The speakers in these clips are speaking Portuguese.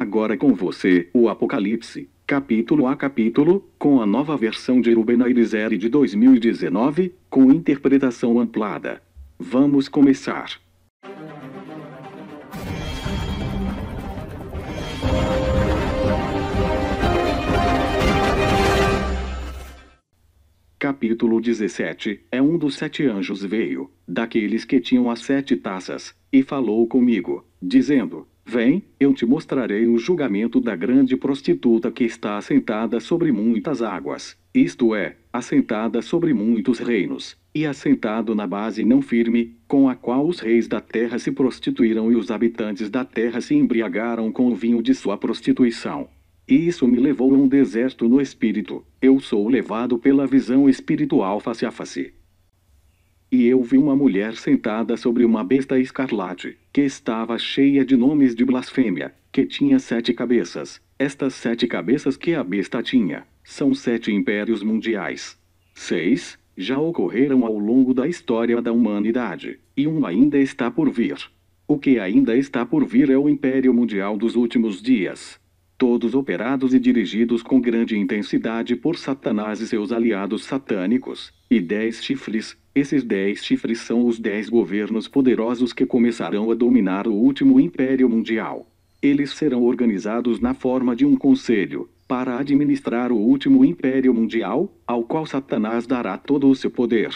Agora com você, o Apocalipse, capítulo a capítulo, com a nova versão de Ruben Aizeri de 2019, com interpretação amplada Vamos começar. Capítulo 17 É um dos sete anjos veio, daqueles que tinham as sete taças, e falou comigo, dizendo: Vem, eu te mostrarei o julgamento da grande prostituta que está assentada sobre muitas águas, isto é, assentada sobre muitos reinos, e assentado na base não firme, com a qual os reis da terra se prostituíram e os habitantes da terra se embriagaram com o vinho de sua prostituição. E isso me levou a um deserto no espírito, eu sou levado pela visão espiritual face a face. E eu vi uma mulher sentada sobre uma besta escarlate, que estava cheia de nomes de blasfêmia, que tinha sete cabeças. Estas sete cabeças que a besta tinha, são sete impérios mundiais. Seis, já ocorreram ao longo da história da humanidade, e um ainda está por vir. O que ainda está por vir é o Império Mundial dos últimos dias. Todos operados e dirigidos com grande intensidade por Satanás e seus aliados satânicos, e dez chifres, esses dez chifres são os dez governos poderosos que começarão a dominar o último império mundial. Eles serão organizados na forma de um conselho, para administrar o último império mundial, ao qual Satanás dará todo o seu poder.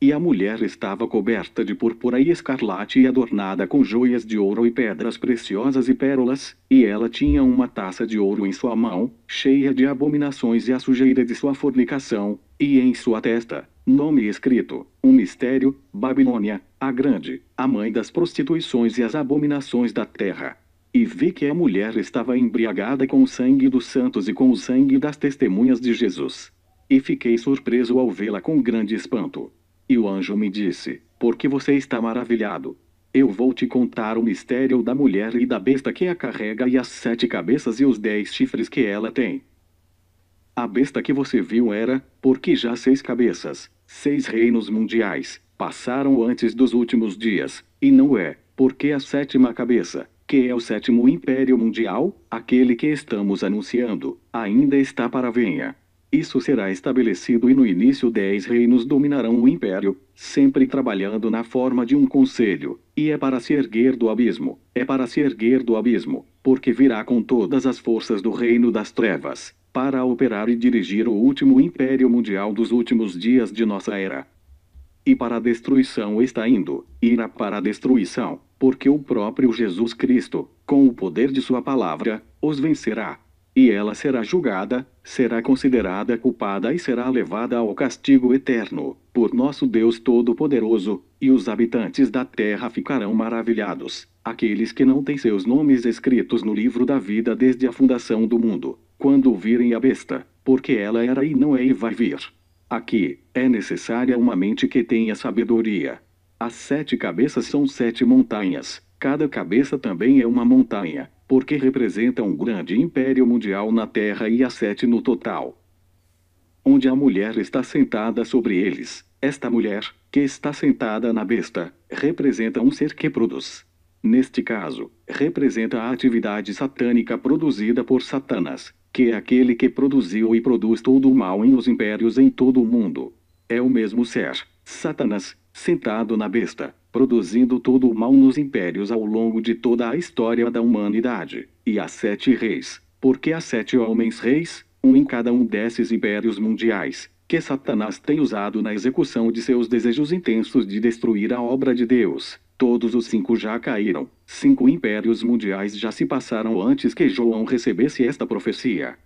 E a mulher estava coberta de púrpura e escarlate e adornada com joias de ouro e pedras preciosas e pérolas, e ela tinha uma taça de ouro em sua mão, cheia de abominações e a sujeira de sua fornicação, e em sua testa, Nome escrito: Um mistério, Babilônia, a grande, a mãe das prostituições e as abominações da terra. E vi que a mulher estava embriagada com o sangue dos santos e com o sangue das testemunhas de Jesus. E fiquei surpreso ao vê-la com grande espanto. E o anjo me disse: Porque você está maravilhado? Eu vou te contar o mistério da mulher e da besta que a carrega e as sete cabeças e os dez chifres que ela tem. A besta que você viu era, porque já seis cabeças, Seis reinos mundiais passaram antes dos últimos dias, e não é, porque a sétima cabeça, que é o sétimo império mundial, aquele que estamos anunciando, ainda está para venha. Isso será estabelecido e no início dez reinos dominarão o império, sempre trabalhando na forma de um conselho, e é para se erguer do abismo, é para se erguer do abismo, porque virá com todas as forças do reino das trevas, para operar e dirigir o último império mundial dos últimos dias de nossa era. E para a destruição está indo, irá para a destruição, porque o próprio Jesus Cristo, com o poder de sua palavra, os vencerá. E ela será julgada, será considerada culpada e será levada ao castigo eterno, por nosso Deus Todo-Poderoso, e os habitantes da terra ficarão maravilhados, aqueles que não têm seus nomes escritos no livro da vida desde a fundação do mundo quando virem a besta, porque ela era e não é e vai vir. Aqui, é necessária uma mente que tenha sabedoria. As sete cabeças são sete montanhas, cada cabeça também é uma montanha, porque representa um grande império mundial na Terra e as sete no total. Onde a mulher está sentada sobre eles, esta mulher, que está sentada na besta, representa um ser que produz neste caso, representa a atividade satânica produzida por Satanás, que é aquele que produziu e produz todo o mal em os impérios em todo o mundo. É o mesmo ser, Satanás, sentado na besta, produzindo todo o mal nos impérios ao longo de toda a história da humanidade, e há sete reis, porque há sete homens reis, um em cada um desses impérios mundiais, que Satanás tem usado na execução de seus desejos intensos de destruir a obra de Deus. Todos os cinco já caíram. Cinco impérios mundiais já se passaram antes que João recebesse esta profecia.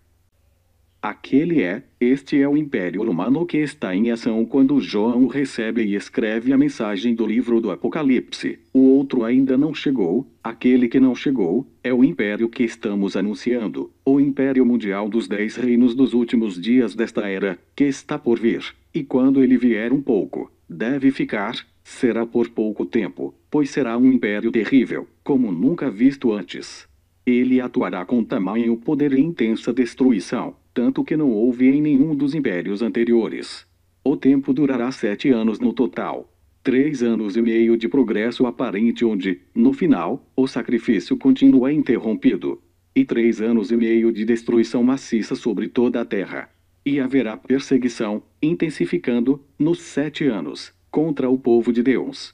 Aquele é, este é o Império Romano que está em ação quando João recebe e escreve a mensagem do livro do Apocalipse. O outro ainda não chegou, aquele que não chegou, é o Império que estamos anunciando, o Império Mundial dos Dez Reinos dos últimos dias desta era, que está por vir. E quando ele vier um pouco, deve ficar, Será por pouco tempo, pois será um império terrível, como nunca visto antes. Ele atuará com tamanho poder e intensa destruição, tanto que não houve em nenhum dos impérios anteriores. O tempo durará sete anos no total. Três anos e meio de progresso aparente, onde, no final, o sacrifício contínuo é interrompido. E três anos e meio de destruição maciça sobre toda a Terra. E haverá perseguição, intensificando, nos sete anos, contra o povo de Deus.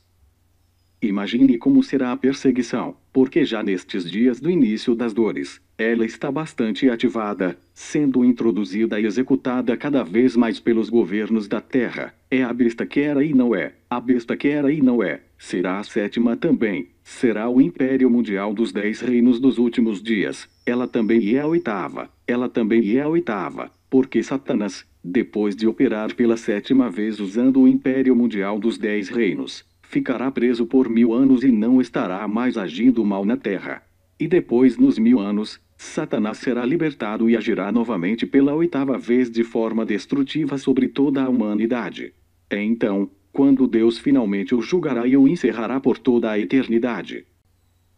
Imagine como será a perseguição, porque já nestes dias do início das dores, ela está bastante ativada, sendo introduzida e executada cada vez mais pelos governos da terra. É a besta que era e não é, a besta que era e não é, será a sétima também, será o império mundial dos dez reinos dos últimos dias. Ela também é a oitava, ela também é a oitava, porque Satanás, depois de operar pela sétima vez usando o Império Mundial dos Dez Reinos, ficará preso por mil anos e não estará mais agindo mal na Terra. E depois, nos mil anos, Satanás será libertado e agirá novamente pela oitava vez de forma destrutiva sobre toda a humanidade. É então, quando Deus finalmente o julgará e o encerrará por toda a eternidade.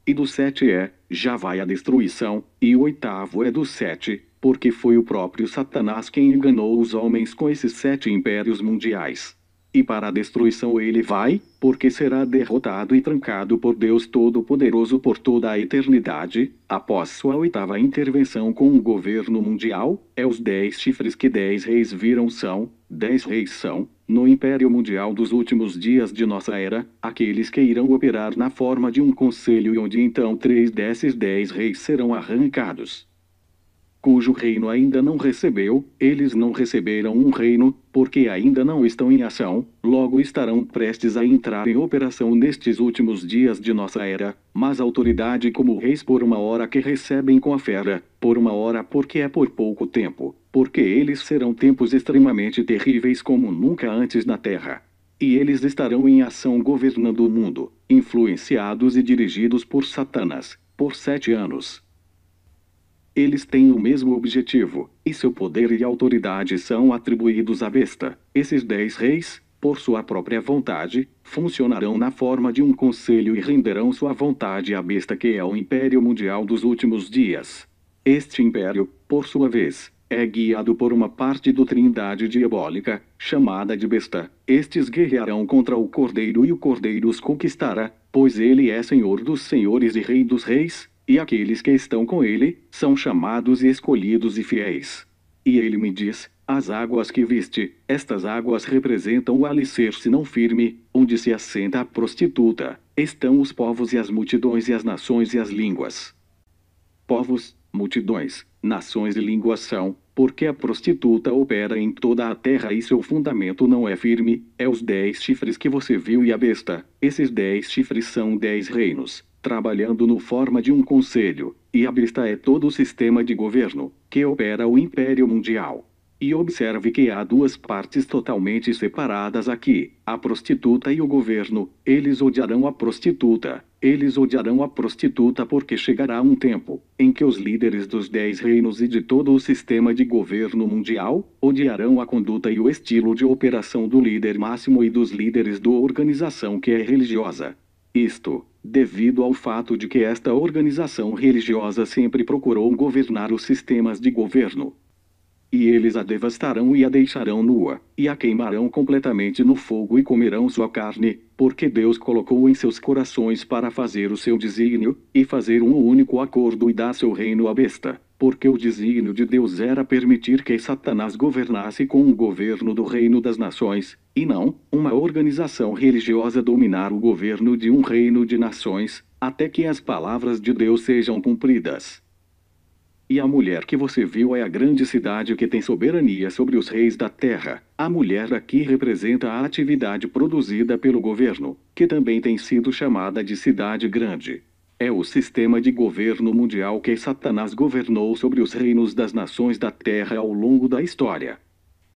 E do sete é, já vai a destruição, e o oitavo é do sete, porque foi o próprio Satanás quem enganou os homens com esses sete impérios mundiais. E para a destruição ele vai, porque será derrotado e trancado por Deus Todo-Poderoso por toda a eternidade, após sua oitava intervenção com o governo mundial, é os dez chifres que dez reis viram são, dez reis são, no Império Mundial dos últimos dias de nossa era, aqueles que irão operar na forma de um conselho e onde então três desses dez reis serão arrancados cujo reino ainda não recebeu, eles não receberam um reino, porque ainda não estão em ação, logo estarão prestes a entrar em operação nestes últimos dias de nossa era, mas autoridade como reis por uma hora que recebem com a fera, por uma hora porque é por pouco tempo, porque eles serão tempos extremamente terríveis como nunca antes na terra. E eles estarão em ação governando o mundo, influenciados e dirigidos por Satanás, por sete anos. Eles têm o mesmo objetivo, e seu poder e autoridade são atribuídos à besta. Esses dez reis, por sua própria vontade, funcionarão na forma de um conselho e renderão sua vontade à besta que é o império mundial dos últimos dias. Este império, por sua vez, é guiado por uma parte do Trindade Diabólica, chamada de Besta. Estes guerrearão contra o Cordeiro e o Cordeiro os conquistará, pois ele é Senhor dos Senhores e Rei dos Reis, e aqueles que estão com ele, são chamados e escolhidos e fiéis. E ele me diz: As águas que viste, estas águas representam o alicerce não firme, onde se assenta a prostituta, estão os povos e as multidões e as nações e as línguas. Povos, multidões, nações e línguas são, porque a prostituta opera em toda a terra e seu fundamento não é firme, é os dez chifres que você viu e a besta, esses dez chifres são dez reinos, trabalhando no forma de um conselho, e a besta é todo o sistema de governo, que opera o império mundial. E observe que há duas partes totalmente separadas aqui, a prostituta e o governo, eles odiarão a prostituta, eles odiarão a prostituta porque chegará um tempo, em que os líderes dos dez reinos e de todo o sistema de governo mundial, odiarão a conduta e o estilo de operação do líder máximo e dos líderes da do organização que é religiosa. Isto, devido ao fato de que esta organização religiosa sempre procurou governar os sistemas de governo. E eles a devastarão e a deixarão nua, e a queimarão completamente no fogo e comerão sua carne, porque Deus colocou em seus corações para fazer o seu desígnio, e fazer um único acordo e dar seu reino à besta porque o desígnio de Deus era permitir que Satanás governasse com o governo do reino das nações, e não, uma organização religiosa dominar o governo de um reino de nações, até que as palavras de Deus sejam cumpridas. E a mulher que você viu é a grande cidade que tem soberania sobre os reis da terra. A mulher aqui representa a atividade produzida pelo governo, que também tem sido chamada de cidade grande é o sistema de governo mundial que Satanás governou sobre os reinos das nações da terra ao longo da história.